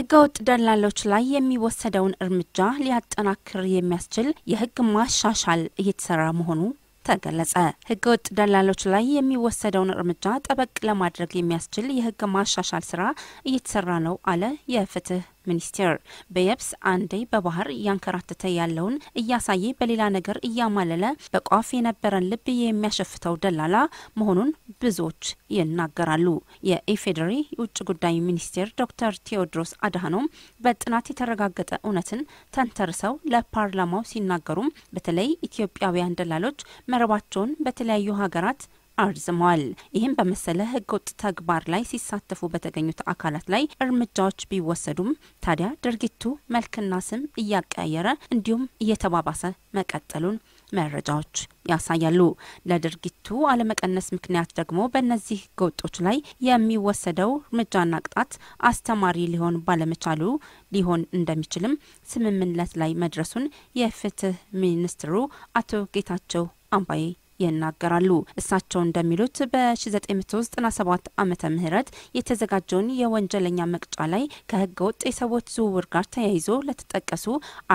ህገወጥ ደላሎች ላይ የሚወሰደውን እርምጃ ሊያጠናክር የሚያስችል የህግ ማሻሻል እየተሰራ መሆኑ ተገለጸ። ህገወጥ ደላሎች ላይ የሚወሰደውን እርምጃ ጠበቅ ለማድረግ የሚያስችል የህግ ማሻሻል ስራ እየተሰራ ነው አለ የፍትህ ሚኒስቴር በየብስ አንዴ በባህር እያንከራተተ ያለውን እያሳየ በሌላ ነገር እያማለለ በቋፍ የነበረን ልብ የሚያሸፍተው ደላላ መሆኑን ብዙዎች ይናገራሉ። የኢፌዴሪ የውጭ ጉዳይ ሚኒስቴር ዶክተር ቴዎድሮስ አድሃኖም በጥናት የተረጋገጠ እውነትን ተንተርሰው ለፓርላማው ሲናገሩም በተለይ ኢትዮጵያውያን ደላሎች መረባቸውን በተለያዩ ሀገራት አርዝሟል። ይህም በመሰለ ህገወጥ ተግባር ላይ ሲሳተፉ በተገኙት አካላት ላይ እርምጃዎች ቢወሰዱም ታዲያ ድርጊቱ መልክና ስም እያቀያየረ እንዲሁም እየተባባሰ መቀጠሉን መረጃዎች ያሳያሉ። ለድርጊቱ አለመቀነስ ምክንያት ደግሞ በእነዚህ ህገወጦች ላይ የሚወሰደው እርምጃና ቅጣት አስተማሪ ሊሆን ባለመቻሉ ሊሆን እንደሚችልም ስምምነት ላይ መድረሱን የፍትህ ሚኒስትሩ አቶ ጌታቸው አምባዬ ይናገራሉ። እሳቸው እንደሚሉት በ1997 ዓመተ ምህረት የተዘጋጀውን የወንጀለኛ መቅጫ ላይ ከህገ ወጥ የሰዎች ዝውውር ጋር ተያይዞ ለተጠቀሱ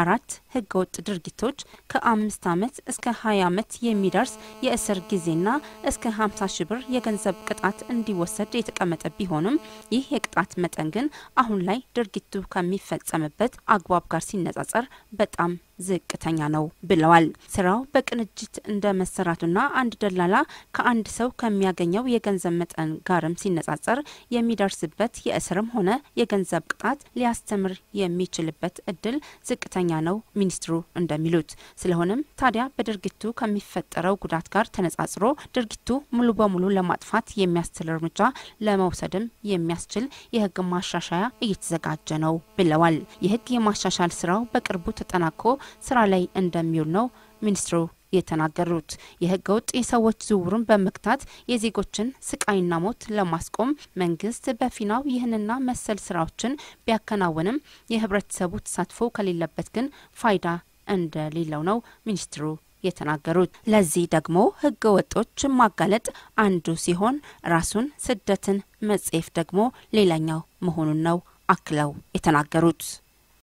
አራት ህገ ወጥ ድርጊቶች ከአምስት ዓመት እስከ 20 ዓመት የሚደርስ የእስር ጊዜና እስከ 50 ሺ ብር የገንዘብ ቅጣት እንዲወሰድ የተቀመጠ ቢሆንም ይህ የቅጣት መጠን ግን አሁን ላይ ድርጊቱ ከሚፈጸምበት አግባብ ጋር ሲነጻጸር በጣም ዝቅተኛ ነው ብለዋል። ስራው በቅንጅት እንደ መሰራቱና አንድ ደላላ ከአንድ ሰው ከሚያገኘው የገንዘብ መጠን ጋርም ሲነጻጸር የሚደርስበት የእስርም ሆነ የገንዘብ ቅጣት ሊያስተምር የሚችልበት እድል ዝቅተኛ ነው ሚኒስትሩ እንደሚሉት። ስለሆነም ታዲያ በድርጊቱ ከሚፈጠረው ጉዳት ጋር ተነጻጽሮ ድርጊቱ ሙሉ በሙሉ ለማጥፋት የሚያስችል እርምጃ ለመውሰድም የሚያስችል የህግ ማሻሻያ እየተዘጋጀ ነው ብለዋል። የህግ የማሻሻል ስራው በቅርቡ ተጠናቆ ስራ ላይ እንደሚውል ነው ሚኒስትሩ የተናገሩት የህገ ወጥ የሰዎች ዝውውሩን በመግታት የዜጎችን ስቃይና ሞት ለማስቆም መንግስት በፊናው ይህንና መሰል ስራዎችን ቢያከናውንም የህብረተሰቡ ተሳትፎ ከሌለበት ግን ፋይዳ እንደሌለው ነው ሚኒስትሩ የተናገሩት። ለዚህ ደግሞ ህገ ወጦች ማጋለጥ አንዱ ሲሆን ራሱን ስደትን መጽሔፍ ደግሞ ሌላኛው መሆኑን ነው አክለው የተናገሩት።